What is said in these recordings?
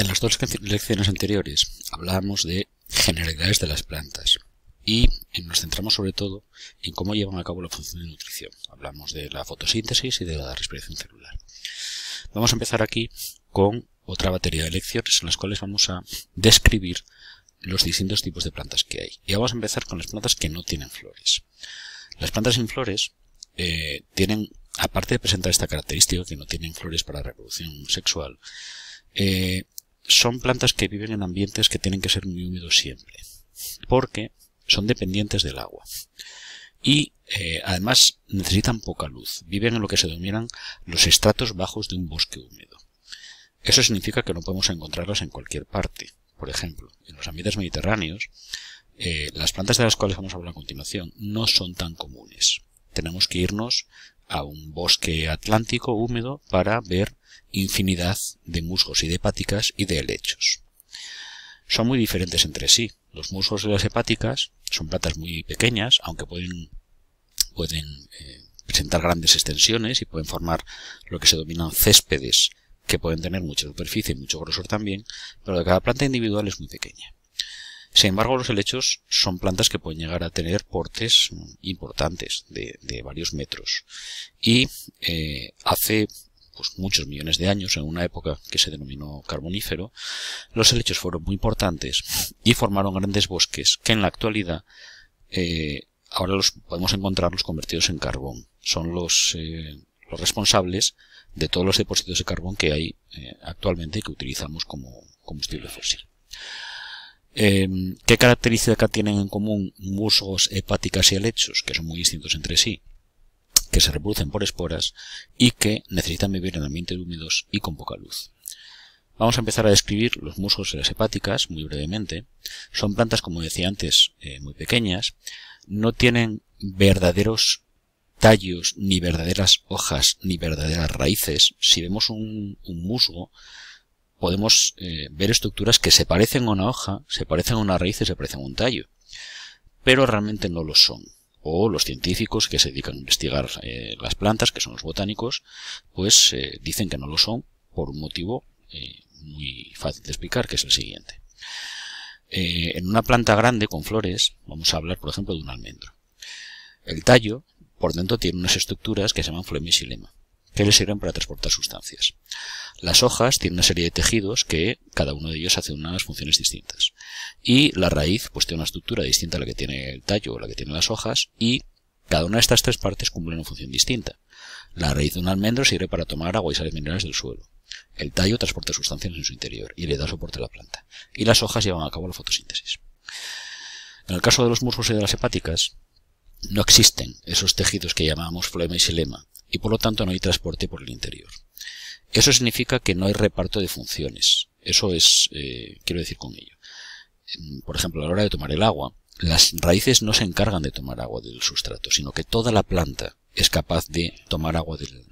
En las dos lecciones anteriores hablábamos de generalidades de las plantas y nos centramos sobre todo en cómo llevan a cabo la función de nutrición. Hablamos de la fotosíntesis y de la respiración celular. Vamos a empezar aquí con otra batería de lecciones en las cuales vamos a describir los distintos tipos de plantas que hay. Y vamos a empezar con las plantas que no tienen flores. Las plantas sin flores eh, tienen, aparte de presentar esta característica que no tienen flores para reproducción sexual, eh, son plantas que viven en ambientes que tienen que ser muy húmedos siempre, porque son dependientes del agua. Y eh, además necesitan poca luz. Viven en lo que se denominan los estratos bajos de un bosque húmedo. Eso significa que no podemos encontrarlas en cualquier parte. Por ejemplo, en los ambientes mediterráneos, eh, las plantas de las cuales vamos a hablar a continuación no son tan comunes. Tenemos que irnos a un bosque atlántico húmedo para ver infinidad de musgos y de hepáticas y de helechos. Son muy diferentes entre sí. Los musgos y las hepáticas son plantas muy pequeñas, aunque pueden, pueden eh, presentar grandes extensiones y pueden formar lo que se denominan céspedes, que pueden tener mucha superficie y mucho grosor también, pero cada planta individual es muy pequeña. Sin embargo, los helechos son plantas que pueden llegar a tener portes importantes de, varios metros. Y eh, hace pues, muchos millones de años, en una época que se denominó carbonífero, los helechos fueron muy importantes y formaron grandes bosques que en la actualidad eh, ahora los podemos encontrarlos convertidos en carbón. Son los, eh, los responsables de todos los depósitos de carbón que hay actualmente y que utilizamos como combustible fósil. Em, ¿Qué característica tienen en común musgos, hepáticas y helechos, que son muy distintos entre sí, que se reproducen por esporas y que necesitan vivir en ambientes húmedos y con poca luz? Vamos a empezar a describir los musgos y las hepáticas muy brevemente. Son plantas, como decía antes, eh, muy pequeñas. No tienen verdaderos tallos, ni verdaderas hojas, ni verdaderas raíces. Si vemos un musgo, podemos eh, ver estructuras que se parecen a una hoja, se parecen a una raíz y se parecen a un tallo, pero realmente no lo son. O los científicos que se dedican a investigar eh, las plantas, que son los botánicos, pues eh, dicen que no lo son por un motivo muy fácil de explicar, que es el siguiente. en una planta grande con flores, vamos a hablar, por ejemplo, de un almendro. El tallo, por dentro, tiene unas estructuras que se llaman flemisilema que le sirven para transportar sustancias. Las hojas tienen una serie de tejidos que cada uno de ellos hace unas funciones distintas. Y la raíz pues tiene una estructura distinta a la que tiene el tallo o la que tienen las hojas y cada una de estas tres partes cumple una función distinta. La raíz de un almendro sirve para tomar agua y sales minerales del suelo. El tallo transporta sustancias en su interior y le da soporte a la planta. Y las hojas llevan a cabo la fotosíntesis. En el caso de los musgos y de las hepáticas, no existen esos tejidos que llamamos flema y xilema, y por lo tanto no hay transporte por el interior. Eso significa que no hay reparto de funciones. Eso es, eh, quiero decir con ello. Mm, por ejemplo, a la hora de tomar el agua, las raíces no se encargan de tomar agua del sustrato, sino que toda la planta es capaz de tomar agua del,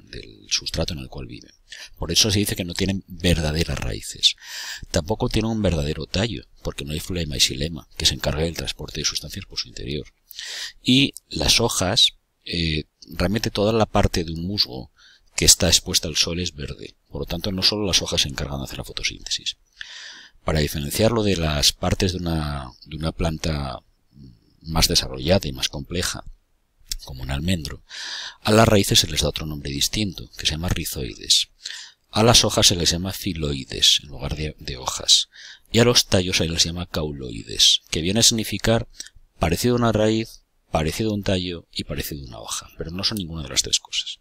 sustrato en el cual vive. Por eso se dice que no tienen verdaderas raíces. Tampoco tienen un verdadero tallo, porque no hay flema y silema, que se encarga del transporte de sustancias por su interior. Y las hojas eh, realmente toda la parte de un musgo que está expuesta al sol es verde. Por lo tanto, no solo las hojas se encargan de hacer la fotosíntesis. Para diferenciarlo de las partes de una, planta más desarrollada y más compleja, como un almendro, a las raíces se les da otro nombre distinto, que se llama rizoides. A las hojas se les llama filoides, en lugar de, de hojas. Y a los tallos se les llama cauloides, que viene a significar parecido a una raíz, parecido a un tallo y parecido a una hoja, pero no son ninguna de las tres cosas.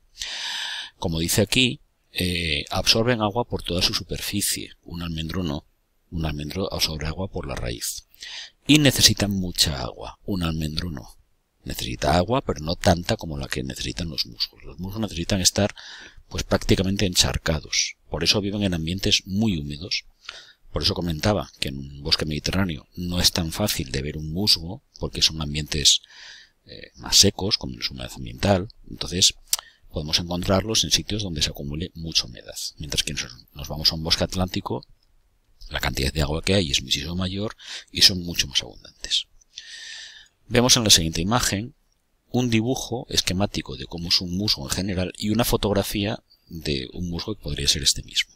Como dice aquí, eh, absorben agua por toda su superficie, un almendro no, un almendro absorbe agua por la raíz. Y necesitan mucha agua, un almendro no. Necesita agua, pero no tanta como la que necesitan los musgos. Los musgos necesitan estar pues prácticamente encharcados. Por eso viven en ambientes muy húmedos. Por eso comentaba que en un bosque mediterráneo no es tan fácil de ver un musgo, porque son ambientes eh, más secos, con menos humedad ambiental. Entonces, podemos encontrarlos en sitios donde se acumule mucha humedad. Mientras que nos vamos a un bosque atlántico, la cantidad de agua que hay es muchísimo mayor y son mucho más abundantes. Vemos en la siguiente imagen un dibujo esquemático de cómo es un musgo en general y una fotografía de un musgo que podría ser este mismo.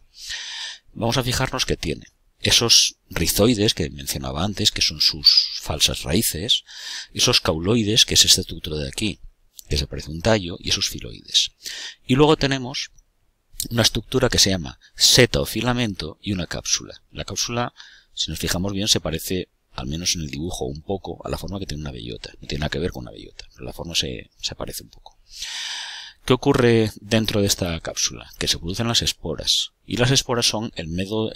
Vamos a fijarnos que tiene esos rizoides que mencionaba antes, que son sus falsas raíces, esos cauloides, que es esta estructura de aquí, que se parece un tallo, y esos filoides. Y luego tenemos una estructura que se llama seta o filamento y una cápsula. La cápsula, si nos fijamos bien, se parece, al menos en el dibujo, un poco a la forma que tiene una bellota. No tiene nada que ver con una bellota, pero la forma se, se parece un poco. ¿Qué ocurre dentro de esta cápsula? Que se producen las esporas. Y las esporas son el, método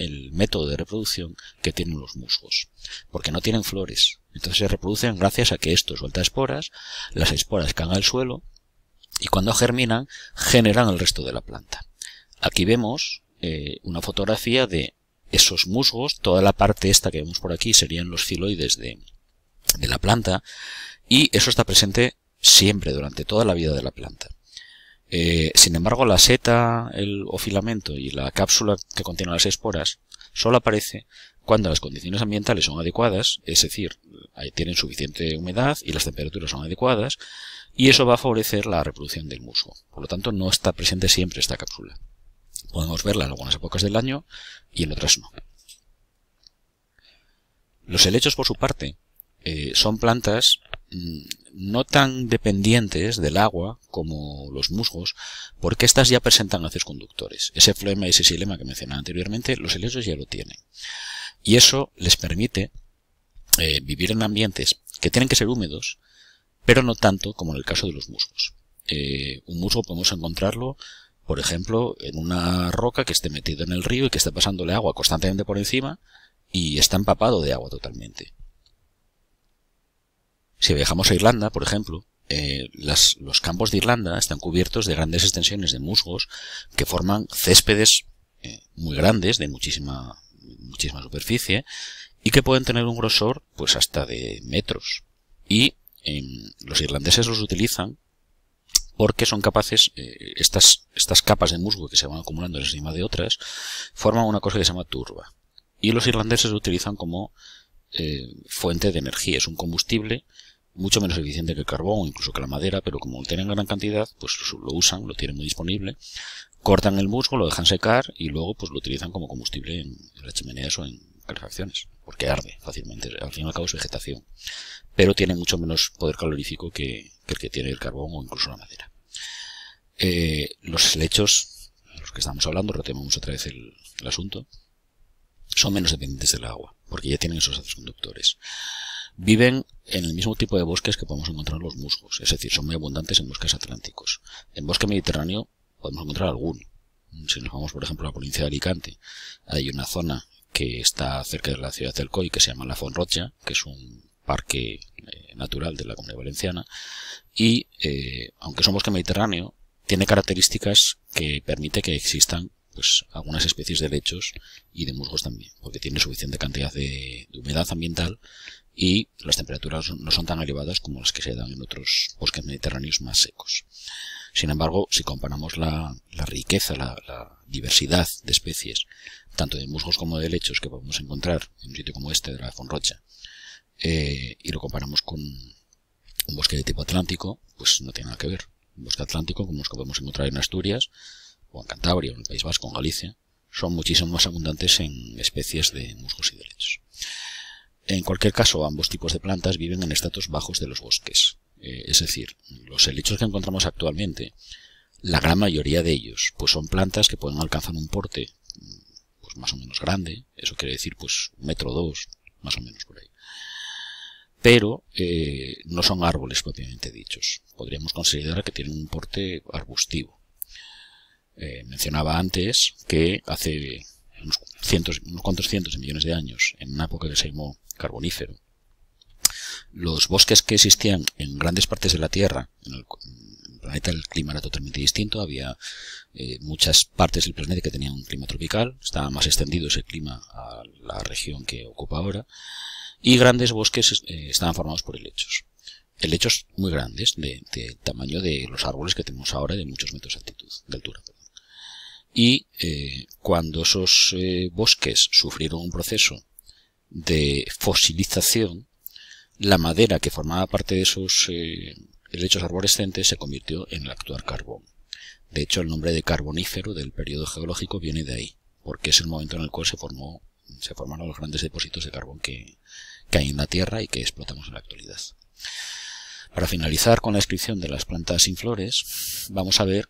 de reproducción que tienen los musgos. Porque no tienen flores. Entonces se reproducen gracias a que esto suelta esporas, las esporas caen al suelo y cuando germinan generan el resto de la planta. Aquí vemos eh, una fotografía de esos musgos, toda la parte esta que vemos por aquí serían los filoides de la planta y eso está presente siempre durante toda la vida de la planta. Eh, sin embargo, la seta el, o filamento y la cápsula que contiene las esporas solo aparece cuando las condiciones ambientales son adecuadas, es decir, tienen suficiente humedad y las temperaturas son adecuadas, y eso va a favorecer la reproducción del musgo. Por lo tanto, no está presente siempre esta cápsula. Podemos verla en algunas épocas del año y en otras no. Los helechos, por su parte, eh, son plantas mm, no tan dependientes del agua como los musgos, porque estas ya presentan haces conductores. Ese flema y ese silema que mencionaba anteriormente, los helechos ya lo tienen. Y eso les permite eh, vivir en ambientes que tienen que ser húmedos, pero no tanto como en el caso de los musgos. Eh, un musgo podemos encontrarlo, por ejemplo, en una roca que esté metido en el río y que esté pasándole agua constantemente por encima y está empapado de agua totalmente. Si viajamos a Irlanda, por ejemplo, eh, los campos de Irlanda están cubiertos de grandes extensiones de musgos que forman céspedes eh, muy grandes, de muchísima, muchísima superficie, y que pueden tener un grosor pues hasta de metros. Y em, los irlandeses los utilizan porque son capaces, eh, estas, estas capas de musgo que se van acumulando encima de otras, forman una cosa que se llama turba. Y los irlandeses lo utilizan como eh, fuente de energía, es un combustible mucho menos eficiente que el carbón, incluso que la madera, pero como lo tienen en gran cantidad, pues lo usan, lo tienen muy disponible, cortan el musgo, lo dejan secar y luego pues lo utilizan como combustible en, las chimeneas o en calefacciones, porque arde fácilmente, al fin y al cabo es vegetación, pero tiene mucho menos poder calorífico que, el que tiene el carbón o incluso la madera. Eh, los helechos, los que estamos hablando, retomamos otra vez el asunto, son menos dependientes del agua, porque ya tienen esos haces conductores. Viven en el mismo tipo de bosques que podemos encontrar los musgos, es decir, son muy abundantes en bosques atlánticos. En bosque mediterráneo podemos encontrar alguno. Si nos vamos, por ejemplo, a la provincia de Alicante, hay una zona que está cerca de la ciudad del Coy que se llama La Fonrocha, que es un parque eh, natural de la Comunidad Valenciana, y eh, aunque aunque un bosque mediterráneo, tiene características que permite que existan pues algunas especies de lechos y de musgos también, porque tiene suficiente cantidad de, humedad ambiental y las temperaturas no son tan elevadas como las que se dan en otros bosques mediterráneos más secos. Sin embargo, si comparamos la, riqueza, la, diversidad de especies, tanto de musgos como de lechos que podemos encontrar en un sitio como este de la Fonrocha, eh, y lo comparamos con un bosque de tipo atlántico, pues no tiene nada que ver. Un bosque atlántico como los que podemos encontrar en Asturias, o en Cantabria, o en el País Vasco, en Galicia, son muchísimo más abundantes en especies de musgos y helechos. En cualquier caso, ambos tipos de plantas viven en estratos bajos de los bosques. Eh, es decir, los helechos que encontramos actualmente, la gran mayoría de ellos, pues son plantas que pueden alcanzar un porte pues más o menos grande, eso quiere decir pues un metro dos, más o menos por ahí. Pero eh, no son árboles propiamente dichos. Podríamos considerar que tienen un porte arbustivo. Eh, mencionaba antes que hace unos, unos cuantos cientos de millones de años, en una época que se llamó carbonífero, los bosques que existían en grandes partes de la Tierra, en el, planeta el clima era totalmente distinto, había eh, muchas partes del planeta que tenían un clima tropical, estaba más extendido ese clima a la región que ocupa ahora, y grandes bosques eh, estaban formados por helechos. Helechos muy grandes, de, tamaño de los árboles que tenemos ahora de muchos metros de altura. Y eh, cuando esos eh, bosques sufrieron un proceso de fosilización, la madera que formaba parte de esos eh, helechos arborescentes se convirtió en el actual carbón. De hecho, el nombre de carbonífero del periodo geológico viene de ahí, porque es el momento en el cual se formó, se formaron los grandes depósitos de carbón que, que hay en la Tierra y que explotamos en la actualidad. Para finalizar con la descripción de las plantas sin flores, vamos a ver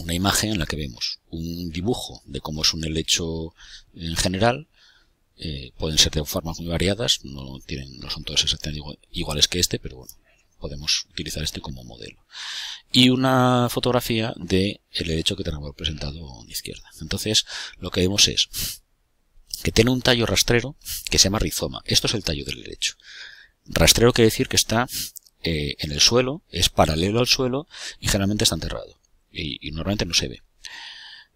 una imagen en la que vemos un dibujo de cómo es un helecho en general. Eh, pueden ser de formas muy variadas, no, tienen, no son todos exactamente iguales que este, pero bueno, podemos utilizar este como modelo. Y una fotografía del el helecho que tenemos presentado a la izquierda. Entonces, lo que vemos es que tiene un tallo rastrero que se llama rizoma. Esto es el tallo del helecho. Rastrero quiere decir que está eh, en el suelo, es paralelo al suelo y generalmente está enterrado y, normalmente no se ve.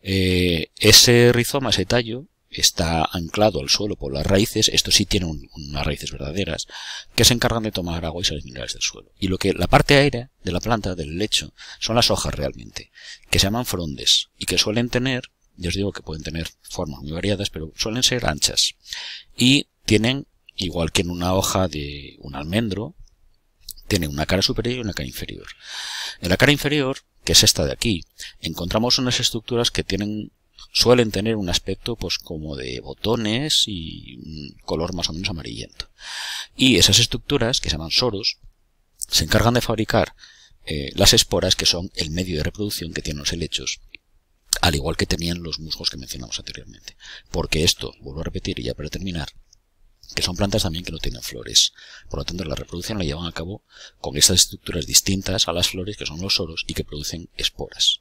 Eh, ese rizoma, ese tallo, está anclado al suelo por las raíces, esto sí tiene unas raíces verdaderas, que se encargan de tomar agua y sales minerales del suelo. Y lo que la parte aérea de la planta, del lecho, son las hojas realmente, que se llaman frondes, y que suelen tener, ...yo os digo que pueden tener formas muy variadas, pero suelen ser anchas. Y tienen, igual que en una hoja de un almendro, tiene una cara superior y una cara inferior. En la cara inferior que es esta de aquí, encontramos unas estructuras que tienen suelen tener un aspecto pues como de botones y color más o menos amarillento. Y esas estructuras, que se llaman soros, se encargan de fabricar eh, las esporas que son el medio de reproducción que tienen los helechos, al igual que tenían los musgos que mencionamos anteriormente. Porque esto, vuelvo a repetir y ya para terminar, que son plantas también que no tienen flores. Por lo tanto, la reproducción la llevan a cabo con estas estructuras distintas a las flores, que son los oros y que producen esporas.